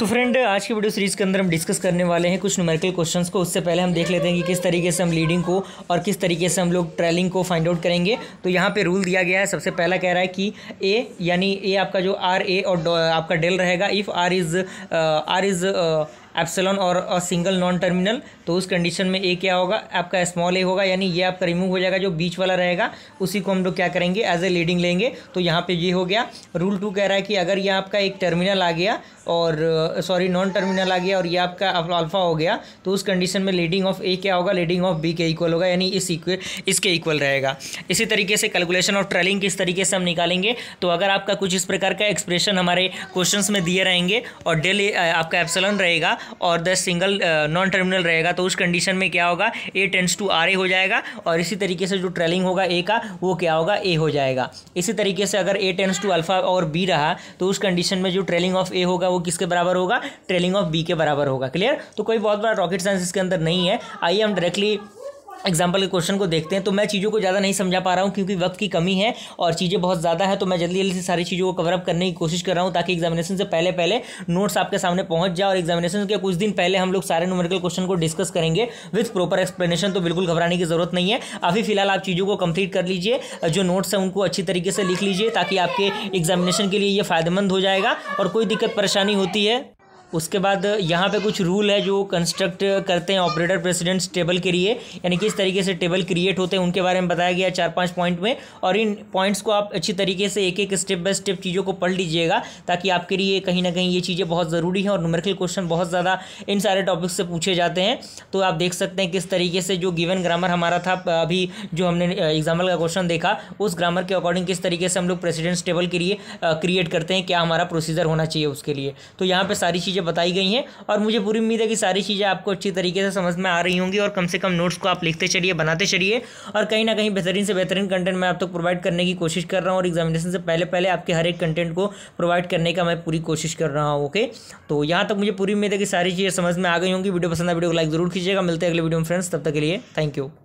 तो फ्रेंड आज की वीडियो सीरीज़ के अंदर हम डिस्कस करने वाले हैं कुछ न्यूमेरिकल क्वेश्चंस को उससे पहले हम देख लेते हैं कि किस तरीके से हम लीडिंग को और किस तरीके से हम लोग ट्रेलिंग को फाइंड आउट करेंगे तो यहाँ पे रूल दिया गया है सबसे पहला कह रहा है कि ए यानी ए आपका जो आर ए और आपका डेल रहेगा if r is r is epsilon और अ सिंगल नॉन टर्मिनल तो उस कंडीशन में ए क्या होगा आपका स्मॉल ए होगा यानी ये आपका रिमूव हो जाएगा जो बीच वाला रहेगा उसी को हम लोग क्या करेंगे एज ए लीडिंग लेंगे तो यहाँ पे ये हो गया रूल टू कह रहा है कि अगर ये आपका एक टर्मिनल आ गया और सॉरी नॉन टर्मिनल आ गया और ये आपका अल्फा हो गया तो उस कंडीशन में लीडिंग ऑफ ए क्या होगा लीडिंग ऑफ बी के इक्वल होगा यानी इस इक्वल इसके इक्वल रहेगा इसी तरीके से कैलकुलेशन ऑफ ट्रेलिंग किस तरीके से हम निकालेंगे तो अगर आपका कुछ इस प्रकार का एक्सप्रेशन हमारे क्वेश्चन में दिए रहेंगे और डेली आपका एप्सलन रहेगा और दस सिंगल नॉन टर्मिनल रहेगा तो उस कंडीशन में क्या होगा A tends to R A हो जाएगा और इसी तरीके से जो ट्रेलिंग होगा ए का वो क्या होगा ए हो जाएगा इसी तरीके से अगर ए टेंस टू अल्फा और बी रहा तो उस कंडीशन में जो ट्रेलिंग ऑफ ए होगा वो किसके बराबर होगा ट्रेलिंग ऑफ बी के बराबर होगा क्लियर तो कोई बहुत बड़ा रॉकेट साइंस इसके अंदर नहीं है आइए हम डायरेक्टली एग्जाम्पल के क्वेश्चन को देखते हैं तो मैं चीज़ों को ज़्यादा नहीं समझा पा रहा हूँ क्योंकि वक्त की कमी है और चीज़ें बहुत ज़्यादा है तो मैं जल्दी जल्दी से सारी चीज़ों को कवरअप करने की कोशिश कर रहा हूँ ताकि एग्जामिनेशन से पहले पहले नोट्स आपके सामने पहुँच जाए और एग्जामिनेशन के कुछ दिन पहले हम लोग सारे न्यूमेरिकल क्वेश्चन को डिस्कस करेंगे विथ प्रॉपर एक्सप्लेनेशन तो बिल्कुल घबराने की जरूरत नहीं है अभी फिलहाल आप चीज़ों को कंप्लीट कर लीजिए जो नोट्स हैं उनको अच्छी तरीके से लिख लीजिए ताकि आपके एग्जामिनेशन के लिए ये फायदेमंद हो जाएगा और कोई दिक्कत परेशानी होती है उसके बाद यहाँ पे कुछ रूल है जो कंस्ट्रक्ट करते हैं ऑपरेटर प्रेसिडेंट्स टेबल के लिए यानी किस तरीके से टेबल क्रिएट होते हैं उनके बारे में बताया गया चार पाँच पॉइंट में और इन पॉइंट्स को आप अच्छी तरीके से एक एक स्टेप बाय स्टेप चीज़ों को पढ़ लीजिएगा ताकि आपके लिए कहीं ना कहीं ये चीज़ें बहुत ज़रूरी हैं और नुमरिकल क्वेश्चन बहुत ज़्यादा इन सारे टॉपिक्स से पूछे जाते हैं तो आप देख सकते हैं किस तरीके से जो गिवन ग्रामर हमारा था अभी जो हमने एग्जाम्पल का क्वेश्चन देखा उस ग्रामर के अकॉर्डिंग किस तरीके से हम लोग प्रेसिडेंट्स टेबल के लिए क्रिएट करते हैं क्या हमारा प्रोसीजर होना चाहिए उसके लिए तो यहाँ पर सारी चीज़ें चीज़ें बताई गई हैं और मुझे पूरी उम्मीद है कि सारी चीज़ें आपको अच्छी तरीके से समझ में आ रही होंगी और कम से कम नोट्स को आप लिखते चलिए बनाते चलिए और कहीं ना कहीं बेहतरीन से बेहतरीन कंटेंट मैं आप तक प्रोवाइड करने की कोशिश कर रहा हूँ और एग्जामिनेशन से पहले पहले आपके हर एक कंटेंट को प्रोवाइड करने का मैं पूरी कोशिश कर रहा हूँ ओके तो यहाँ तक मुझे पूरी उम्मीद है कि सारी चीज़ें समझ में आ गई होंगी वीडियो पसंद है वीडियो को लाइक जरूर कीजिएगा मिलते हैं अगले वीडियो में फ्रेंड्स तब तक के लिए थैंक यू